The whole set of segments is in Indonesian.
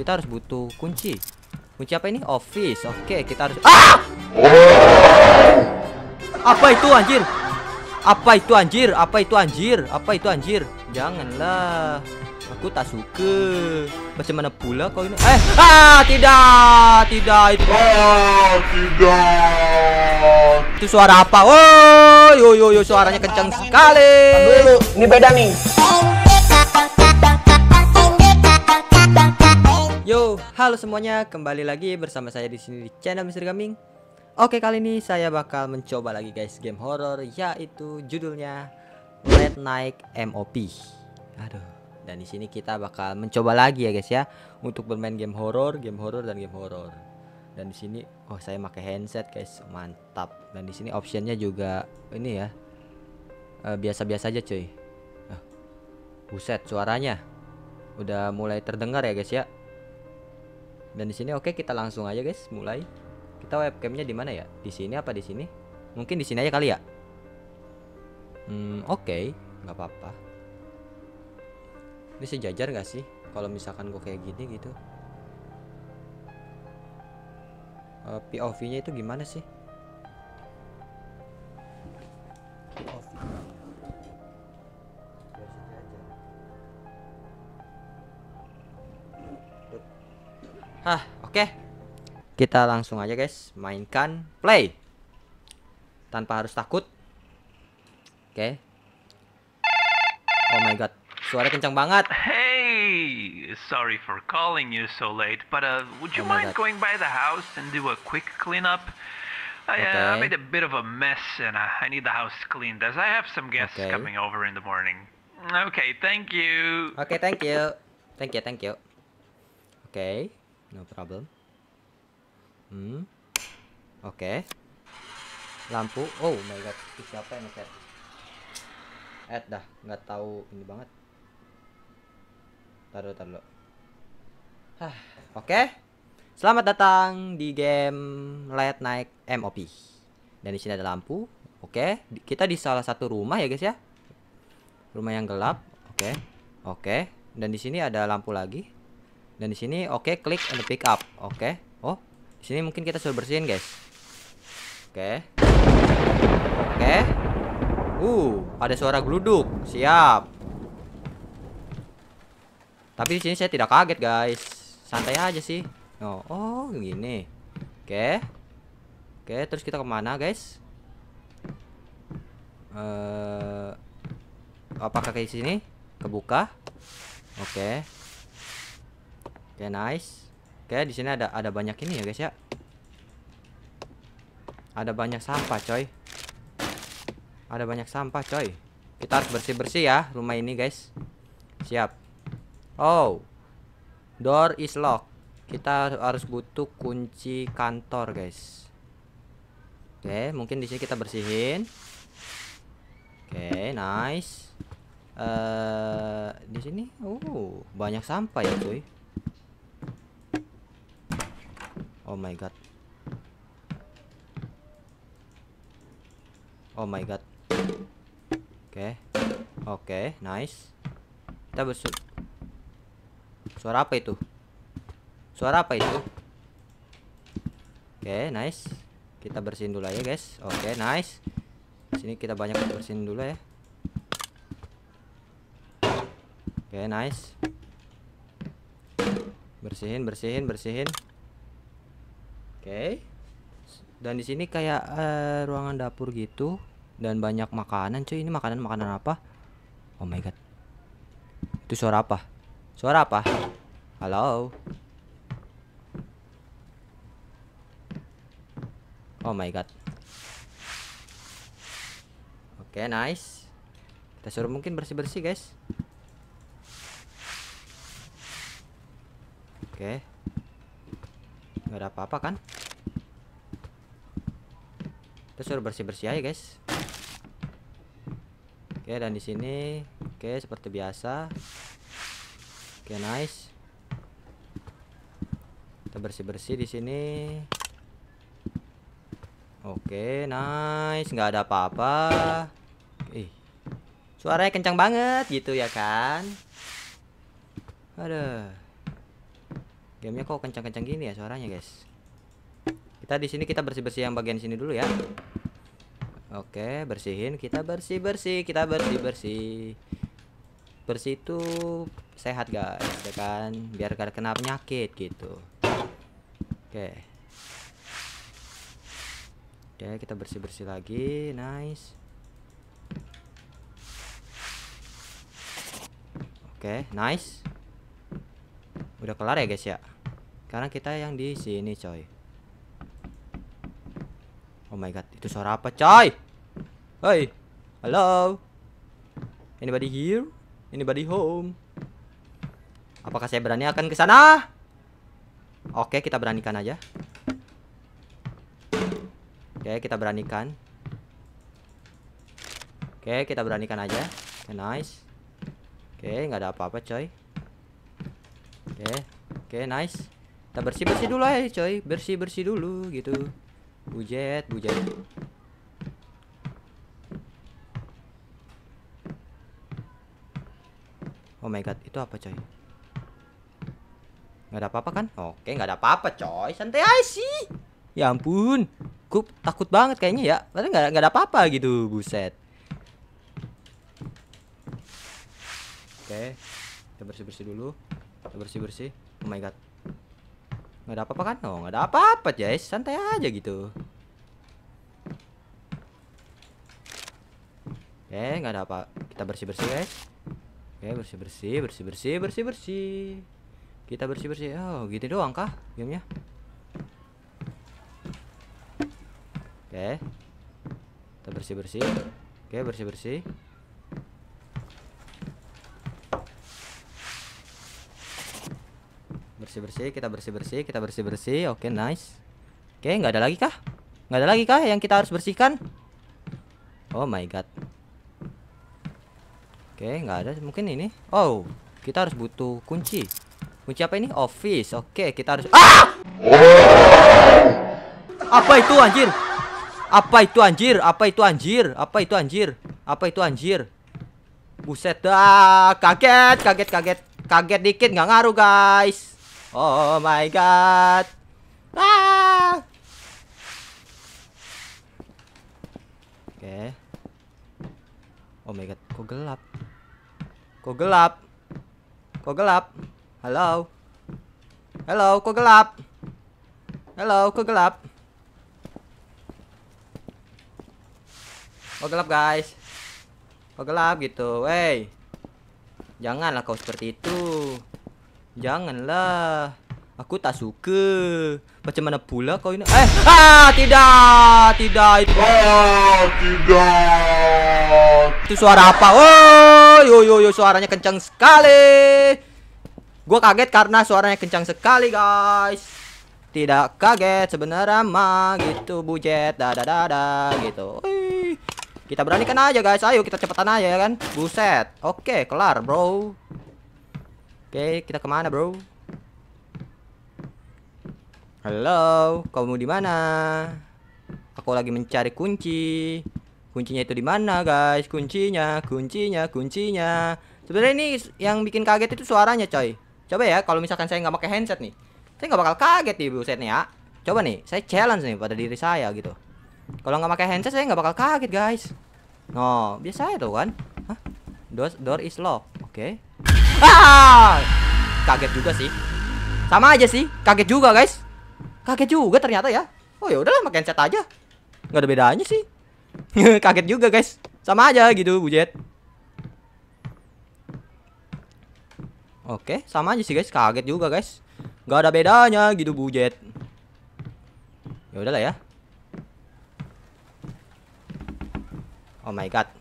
Kita harus butuh kunci. Kunci apa ini? Office. Oke, okay, kita harus Ah! Apa itu anjir? Apa itu anjir? Apa itu anjir? Apa itu anjir? Janganlah. Aku tak suka. Bagaimana pula kau ini? Eh, ah, tidak, tidak itu. Ah, tidak. Itu suara apa? Oh, yo yo yo suaranya kencang sekali. Ini beda nih. halo semuanya, kembali lagi bersama saya di sini di channel Mister Gaming. Oke, kali ini saya bakal mencoba lagi guys game horror yaitu judulnya Red Night MOP. Aduh, dan di sini kita bakal mencoba lagi ya guys ya untuk bermain game horror, game horror dan game horror. Dan di sini oh saya pakai handset guys, mantap. Dan di sini optionnya juga ini ya. Eh, biasa-biasa uh, aja cuy. Uh, buset suaranya udah mulai terdengar ya guys ya dan di sini oke okay, kita langsung aja guys, mulai. Kita webcamnya di mana ya? Di sini apa di sini? Mungkin di sini aja kali ya. Hmm, oke, okay. nggak apa-apa. Ini sejajar gak sih? Kalau misalkan gue kayak gini gitu. Uh, eh, POV-nya itu gimana sih? Hah, oke. Okay. Kita langsung aja guys, mainkan play. Tanpa harus takut. Oke. Okay. Oh my god, suara kencang banget. Hey, sorry for calling you so late, but uh, would you oh mind god. going by the house and do a quick up? I, uh, okay. uh, I made a bit of a mess and uh, I need the house cleaned as I have some guests okay. coming over in the morning. Okay, thank you. Okay, thank you. Thank you, thank you. Okay. No problem. Hmm. Oke. Okay. Lampu. Oh my god, itu siapa yang ngecat? Ed dah, nggak tahu ini banget. Taruh taruh. Hah, oke. Okay. Selamat datang di game Light Night MOP. Dan di sini ada lampu. Oke, okay. kita di salah satu rumah ya guys ya. Rumah yang gelap. Oke. Okay. Oke. Okay. Dan di sini ada lampu lagi. Dan di sini oke okay, klik and pick up. Oke. Okay. Oh, di sini mungkin kita sudah bersihin, guys. Oke. Okay. Oke. Okay. Uh, ada suara geluduk. Siap. Tapi di sini saya tidak kaget, guys. Santai aja sih. Oh, oh gini. Oke. Okay. Oke, okay, terus kita kemana, guys? Eh, uh, apakah ke sini? Kebuka? Oke. Okay. Oke, okay, nice. Oke, okay, di sini ada ada banyak ini ya, guys ya. Ada banyak sampah, coy. Ada banyak sampah, coy. Kita harus bersih-bersih ya rumah ini, guys. Siap. Oh. Door is locked. Kita harus butuh kunci kantor, guys. Oke, okay, mungkin di sini kita bersihin. Oke, nice. Eh, uh, di sini, oh, uh, banyak sampah ya, cuy. Oh my god. Oh my god. Oke. Okay. Oke, okay, nice. Kita besut. Suara apa itu? Suara apa itu? Oke, okay, nice. Kita bersihin dulu ya guys. Oke, okay, nice. Sini kita banyak bersihin dulu ya. Oke, okay, nice. Bersihin, bersihin, bersihin. Oke. Dan di sini kayak uh, ruangan dapur gitu dan banyak makanan cuy. Ini makanan-makanan apa? Oh my god. Itu suara apa? Suara apa? Halo. Oh my god. Oke, okay, nice. Kita suruh mungkin bersih-bersih, guys. Oke. Okay nggak ada apa-apa kan kita suruh bersih-bersih aja guys oke dan di sini oke seperti biasa oke nice kita bersih-bersih di sini Oke, nice. Nggak ada apa-apa. Ih. Suaranya kencang banget gitu ya kan? Aduh. Gamenya kok kencang-kencang gini ya suaranya guys. Kita di sini kita bersih-bersih yang bagian sini dulu ya. Oke, bersihin. Kita bersih-bersih, kita bersih-bersih. Bersih itu sehat guys, ya kan? Biar gak kena penyakit gitu. Oke. Oke, kita bersih-bersih lagi. Nice. Oke, nice. Udah kelar ya guys ya. Sekarang kita yang di sini coy. Oh my god, itu suara apa coy? Hey, hello. Anybody here? Anybody home? Apakah saya berani akan ke sana? Oke, kita beranikan aja. Oke, kita beranikan. Oke, kita beranikan aja. Okay, nice. Oke, nggak ada apa-apa, coy. Oke. Oke, nice. Kita bersih-bersih dulu aja, coy. Bersih-bersih dulu gitu. Bujet, bujet. Oh my god, itu apa coy? Gak ada apa-apa kan? Oke, gak ada apa-apa coy. Santai aja sih. Ya ampun. Gue takut banget kayaknya ya. Tapi gak, gak ada apa-apa gitu. Buset. Oke. Kita bersih-bersih dulu bersih bersih oh my god nggak ada apa-apa kan oh nggak ada apa-apa guys santai aja gitu eh nggak ada apa kita bersih bersih guys Oke eh, bersih bersih bersih bersih bersih bersih kita bersih bersih oh gitu doang kah gamenya oke kita bersih bersih oke bersih bersih bersih bersih kita bersih bersih kita bersih bersih oke okay, nice oke okay, nggak ada lagi kah nggak ada lagi kah yang kita harus bersihkan oh my god oke okay, nggak ada mungkin ini oh kita harus butuh kunci kunci apa ini office oke okay, kita harus ah apa itu anjir apa itu anjir apa itu anjir apa itu anjir apa itu anjir buset dah kaget kaget kaget kaget dikit nggak ngaruh guys Oh my god. Ah! Oke. Okay. Oh my god, kok gelap? Kok gelap? Kok gelap? Halo. Halo, kok gelap? Halo, kok gelap? Kok gelap, guys? Kok gelap gitu? Wey. Janganlah kau seperti itu. Janganlah. Aku tak suka. Bagaimana pula kau ini? Eh, ah, tidak, tidak itu. Ah, tidak. Itu suara apa? Oh, yo yo yo suaranya kencang sekali. Gua kaget karena suaranya kencang sekali, guys. Tidak kaget sebenarnya mah gitu bujet dadadada gitu. Ui. Kita beranikan aja guys, ayo kita cepetan aja ya kan Buset, oke kelar bro Oke, kita kemana bro? Halo, kamu di mana? Aku lagi mencari kunci. Kuncinya itu di mana, guys? Kuncinya, kuncinya, kuncinya. Sebenarnya ini yang bikin kaget itu suaranya, coy. Coba ya, kalau misalkan saya nggak pakai handset nih, saya nggak bakal kaget nih, buset nih ya. Coba nih, saya challenge nih pada diri saya gitu. Kalau nggak pakai handset, saya nggak bakal kaget, guys. No, biasa itu kan. Hah? Door, door is locked. Oke. Okay. Ah! Kaget juga sih. Sama aja sih, kaget juga, guys. Kaget juga ternyata ya. Oh, ya udahlah makan set aja. Nggak ada bedanya sih. kaget juga, guys. Sama aja gitu, bujet. Oke, okay, sama aja sih, guys. Kaget juga, guys. Nggak ada bedanya gitu, bujet. Ya udahlah ya. Oh my god.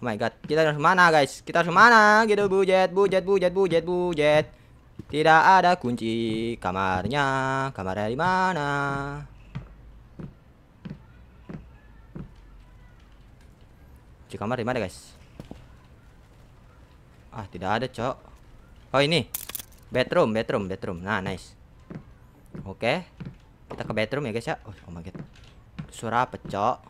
Oh my god, kita harus mana guys? Kita harus mana? Gitu bujet, bujet, bujet, bujet, bujet. Tidak ada kunci kamarnya. Kamarnya di mana? Di kamar di mana guys? Ah, tidak ada, Cok. Oh, ini. Bedroom, bedroom, bedroom. Nah, nice. Oke. Okay. Kita ke bedroom ya guys ya. Oh, oh my god. Suara apa, Cok?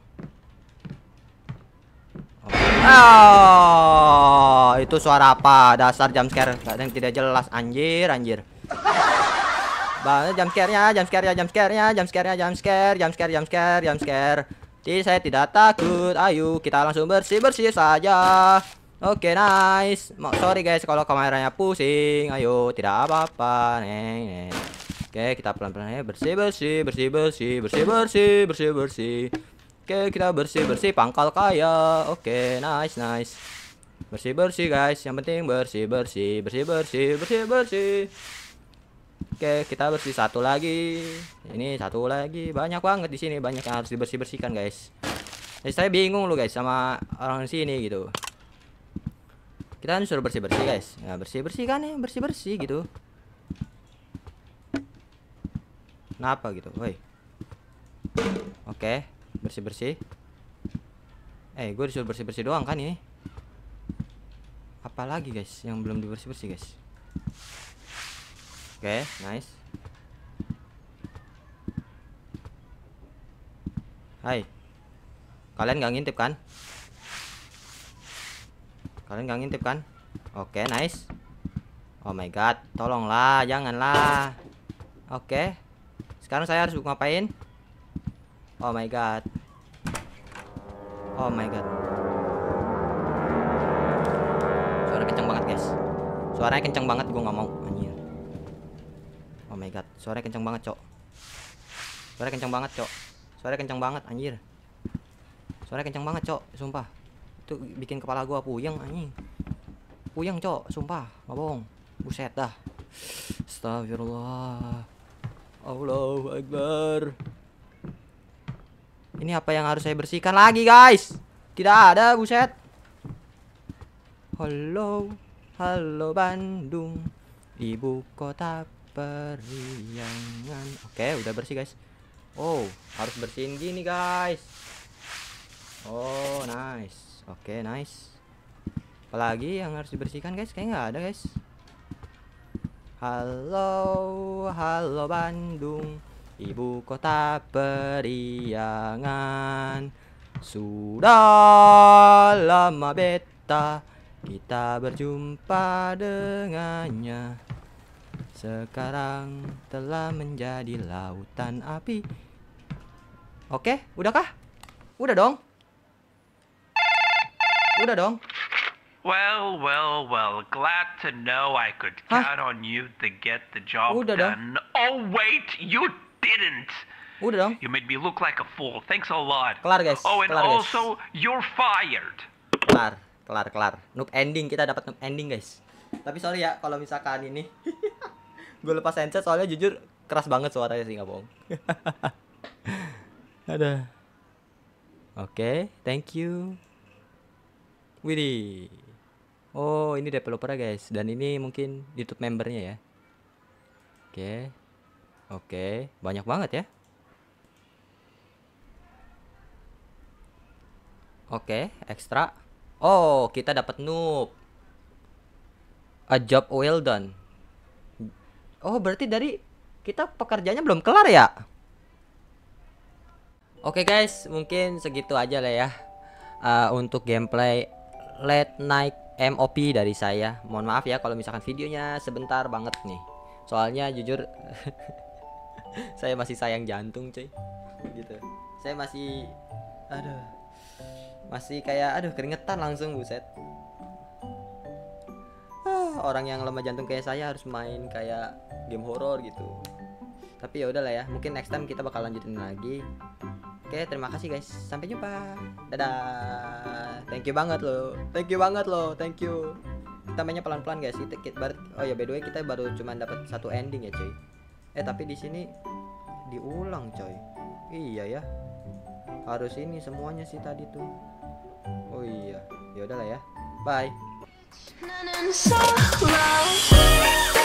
Oh, itu suara apa? Dasar jam scare kadang tidak jelas anjir anjir. Banget jam scare-nya, jam scare-nya, jam scare-nya, jam scare-nya, jam scare, jam scare, jam scare, jam scare. Jadi saya tidak takut. Ayo kita langsung bersih-bersih saja. Oke, okay, nice. sorry guys kalau kameranya pusing. Ayo, tidak apa-apa. Neng, neng. Oke, okay, kita pelan-pelan ya, bersih-bersih, bersih-bersih, bersih-bersih, bersih-bersih. Oke, kita bersih-bersih pangkal kaya. Oke, nice, nice. Bersih-bersih, guys. Yang penting bersih-bersih, bersih-bersih, bersih-bersih. Oke, kita bersih satu lagi. Ini satu lagi. Banyak banget di sini, banyak yang harus dibersih-bersihkan, guys. Jadi eh, saya bingung lu guys sama orang sini gitu. Kita kan suruh bersih-bersih, guys. Nah, bersih-bersih kan ya, bersih-bersih gitu. Kenapa gitu? Woi. Oke. Okay bersih bersih eh gue disuruh bersih bersih doang kan ini apalagi guys yang belum dibersih bersih guys oke okay, nice Hai Kalian gak ngintip kan? Kalian gak ngintip kan? Oke okay, nice Oh my god Tolonglah Janganlah Oke okay. Sekarang saya harus ngapain? Oh my god. Oh my god. Suara kenceng banget, guys. Suaranya kenceng banget, gue nggak mau anjir. Oh my god, suara kenceng banget, Cok. Suara kenceng banget, Cok. Suara kenceng banget, anjir. Suara kenceng banget, Cok, sumpah. Itu bikin kepala gue puyeng anjing. Puyeng, Cok, sumpah, nggak bohong. Buset dah. Astagfirullah. Allahu akbar. Ini apa yang harus saya bersihkan lagi guys Tidak ada buset Halo Halo Bandung Ibu kota periangan Oke udah bersih guys Oh harus bersihin gini guys Oh nice Oke nice Apalagi yang harus dibersihkan guys Kayaknya nggak ada guys Halo Halo Bandung Ibu kota periangan Sudah lama beta Kita berjumpa dengannya Sekarang telah menjadi lautan api Oke, udahkah? Udah dong Udah dong Well, well, well. Glad to know I could count Hah? on you to get the job Udah done. Dong. Oh wait, you didn't. Udah dong. You made me look like a fool. Thanks a lot. Kelar guys. Oh and kelar, also guys. you're fired. Kelar, kelar, kelar. Noob ending kita dapat noob ending guys. Tapi sorry ya kalau misalkan ini gue lepas headset soalnya jujur keras banget suaranya sih nggak bohong. Ada. Oke, okay, thank you. Widih. Oh, ini developer guys dan ini mungkin YouTube membernya ya. Oke, okay, Oke, banyak banget ya. Oke, ekstra. Oh, kita dapat noob. A job well done. Oh, berarti dari kita pekerjaannya belum kelar ya? Oke guys, mungkin segitu aja lah ya. Uh, untuk gameplay late night MOP dari saya. Mohon maaf ya kalau misalkan videonya sebentar banget nih. Soalnya jujur saya masih sayang jantung cuy gitu saya masih aduh masih kayak aduh keringetan langsung buset ah, orang yang lemah jantung kayak saya harus main kayak game horor gitu tapi ya udahlah ya mungkin next time kita bakal lanjutin lagi oke terima kasih guys sampai jumpa dadah thank you banget loh thank you banget loh thank you kita mainnya pelan-pelan guys kita, kita, oh ya by the way kita baru cuma dapat satu ending ya cuy eh tapi di sini diulang coy iya ya harus ini semuanya sih tadi tuh oh iya ya udahlah ya bye nah, nah, nah,